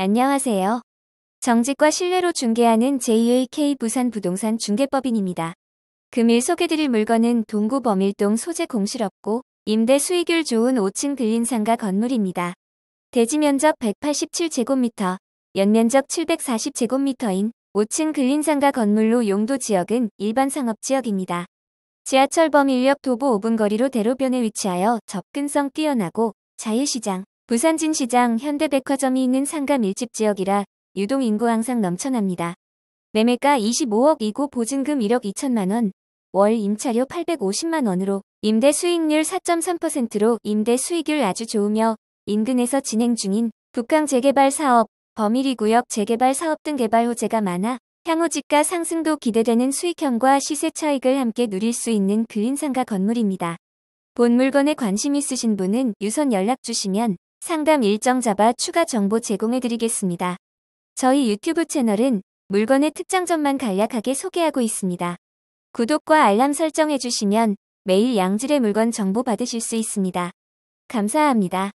안녕하세요. 정직과 신뢰로 중개하는 JAK 부산 부동산 중개법인입니다. 금일 소개드릴 물건은 동구 범일동 소재 공실업고 임대 수익률 좋은 5층 빌린 상가 건물입니다. 대지 면적 187제곱미터, 연면적 740제곱미터인 5층 근린 상가 건물로 용도 지역은 일반 상업 지역입니다. 지하철 범 인력 도보 5분 거리로 대로변에 위치하여 접근성 뛰어나고 자유시장, 부산진시장 현대백화점이 있는 상가 밀집 지역이라 유동 인구 항상 넘쳐납니다. 매매가 25억이고 보증금 1억 2천만원, 월 임차료 850만원으로 임대 수익률 4.3%로 임대 수익률 아주 좋으며 인근에서 진행 중인 북강 재개발 사업, 범일이 구역 재개발 사업 등 개발 호재가 많아 향후 집가 상승도 기대되는 수익형과 시세 차익을 함께 누릴 수 있는 그린상가 건물입니다. 본 물건에 관심 있으신 분은 유선 연락 주시면 상담 일정 잡아 추가 정보 제공해드리겠습니다. 저희 유튜브 채널은 물건의 특장점만 간략하게 소개하고 있습니다. 구독과 알람 설정해주시면 매일 양질의 물건 정보 받으실 수 있습니다. 감사합니다.